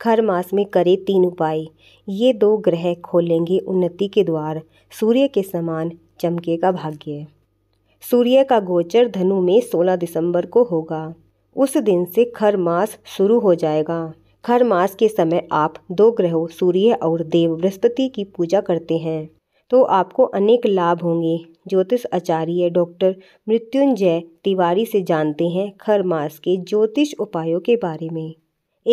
खर मास में करे तीन उपाय ये दो ग्रह खोलेंगे उन्नति के द्वार सूर्य के समान चमके का भाग्य सूर्य का गोचर धनु में 16 दिसंबर को होगा उस दिन से खर मास शुरू हो जाएगा खर मास के समय आप दो ग्रहों सूर्य और देव बृहस्पति की पूजा करते हैं तो आपको अनेक लाभ होंगे ज्योतिष आचार्य डॉक्टर मृत्युंजय तिवारी से जानते हैं खर मास के ज्योतिष उपायों के बारे में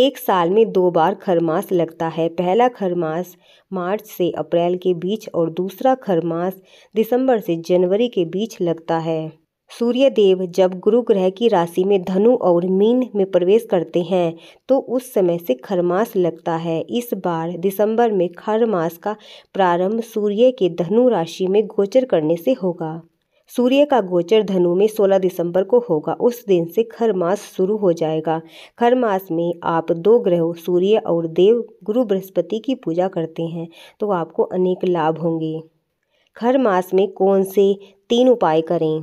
एक साल में दो बार खरमास लगता है पहला खरमास मार्च से अप्रैल के बीच और दूसरा खरमास दिसंबर से जनवरी के बीच लगता है सूर्य देव जब गुरु ग्रह की राशि में धनु और मीन में प्रवेश करते हैं तो उस समय से खरमास लगता है इस बार दिसंबर में खरमास का प्रारंभ सूर्य के धनु राशि में गोचर करने से होगा सूर्य का गोचर धनु में 16 दिसंबर को होगा उस दिन से खर मास शुरू हो जाएगा खर मास में आप दो ग्रहों सूर्य और देव गुरु बृहस्पति की पूजा करते हैं तो आपको अनेक लाभ होंगे खर मास में कौन से तीन उपाय करें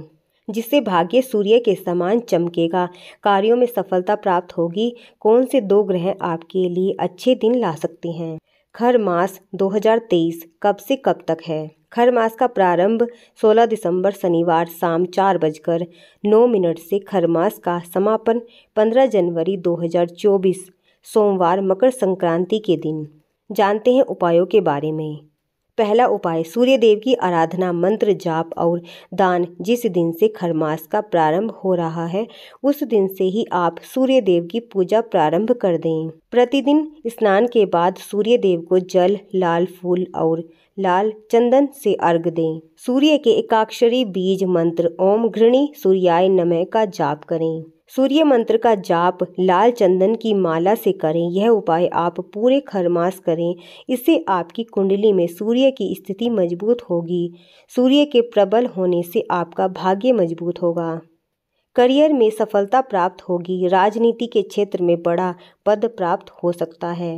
जिससे भाग्य सूर्य के समान चमकेगा कार्यों में सफलता प्राप्त होगी कौन से दो ग्रह आपके लिए अच्छे दिन ला सकते हैं खर मास 2023 कब से कब तक है खर मास का प्रारंभ 16 दिसंबर शनिवार शाम चार बजकर नौ मिनट से खर मास का समापन 15 जनवरी 2024 सोमवार मकर संक्रांति के दिन जानते हैं उपायों के बारे में पहला उपाय सूर्य देव की आराधना मंत्र जाप और दान जिस दिन से खरमास का प्रारंभ हो रहा है उस दिन से ही आप सूर्य देव की पूजा प्रारंभ कर दें प्रतिदिन स्नान के बाद सूर्य देव को जल लाल फूल और लाल चंदन से अर्घ दें सूर्य के एकाक्षरी बीज मंत्र ओम घृणी सूर्याय नमः का जाप करें सूर्य मंत्र का जाप लाल चंदन की माला से करें यह उपाय आप पूरे खरमास करें इससे आपकी कुंडली में सूर्य की स्थिति मजबूत होगी सूर्य के प्रबल होने से आपका भाग्य मजबूत होगा करियर में सफलता प्राप्त होगी राजनीति के क्षेत्र में बड़ा पद प्राप्त हो सकता है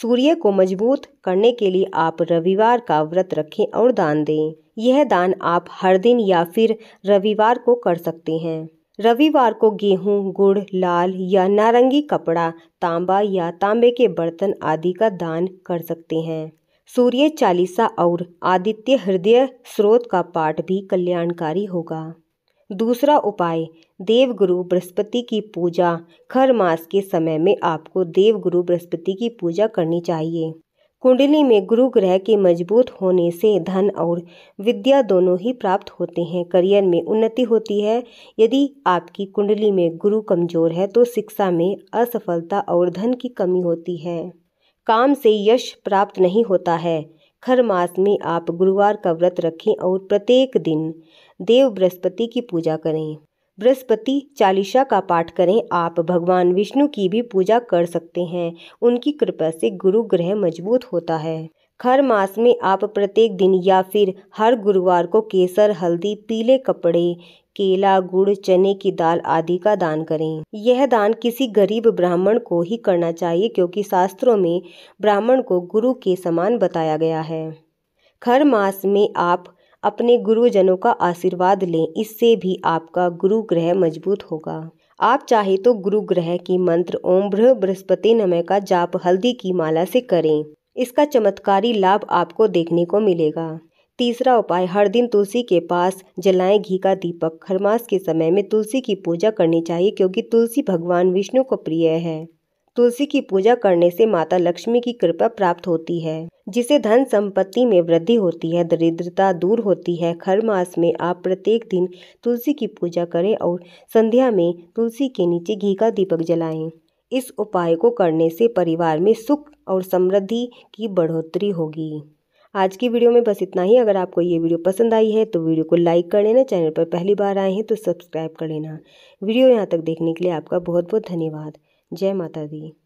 सूर्य को मजबूत करने के लिए आप रविवार का व्रत रखें और दान दें यह दान आप हर दिन या फिर रविवार को कर सकते हैं रविवार को गेहूं, गुड़ लाल या नारंगी कपड़ा तांबा या तांबे के बर्तन आदि का दान कर सकते हैं सूर्य चालीसा और आदित्य हृदय स्रोत का पाठ भी कल्याणकारी होगा दूसरा उपाय देवगुरु बृहस्पति की पूजा खर मास के समय में आपको देवगुरु बृहस्पति की पूजा करनी चाहिए कुंडली में गुरु ग्रह के मजबूत होने से धन और विद्या दोनों ही प्राप्त होते हैं करियर में उन्नति होती है यदि आपकी कुंडली में गुरु कमजोर है तो शिक्षा में असफलता और धन की कमी होती है काम से यश प्राप्त नहीं होता है खर मास में आप गुरुवार का व्रत रखें और प्रत्येक दिन देव बृहस्पति की पूजा करें बृहस्पति चालीसा का पाठ करें आप भगवान विष्णु की भी पूजा कर सकते हैं उनकी कृपा से गुरु ग्रह मजबूत होता है खर मास में आप प्रत्येक दिन या फिर हर गुरुवार को केसर हल्दी पीले कपड़े केला गुड़ चने की दाल आदि का दान करें यह दान किसी गरीब ब्राह्मण को ही करना चाहिए क्योंकि शास्त्रों में ब्राह्मण को गुरु के समान बताया गया है खर मास में आप अपने गुरुजनों का आशीर्वाद लें इससे भी आपका गुरु ग्रह मजबूत होगा आप चाहे तो गुरु ग्रह की मंत्र ओम बृह बृहस्पति नमय का जाप हल्दी की माला से करें इसका चमत्कारी लाभ आपको देखने को मिलेगा तीसरा उपाय हर दिन तुलसी के पास जलाएं घी का दीपक खरमास के समय में तुलसी की पूजा करनी चाहिए क्योंकि तुलसी भगवान विष्णु को प्रिय है तुलसी की पूजा करने से माता लक्ष्मी की कृपा प्राप्त होती है जिसे धन संपत्ति में वृद्धि होती है दरिद्रता दूर होती है खर मास में आप प्रत्येक दिन तुलसी की पूजा करें और संध्या में तुलसी के नीचे घी का दीपक जलाएं इस उपाय को करने से परिवार में सुख और समृद्धि की बढ़ोतरी होगी आज की वीडियो में बस इतना ही अगर आपको ये वीडियो पसंद आई है तो वीडियो को लाइक कर लेना चैनल पर पहली बार आए हैं तो सब्सक्राइब कर लेना वीडियो यहाँ तक देखने के लिए आपका बहुत बहुत धन्यवाद जय माता दी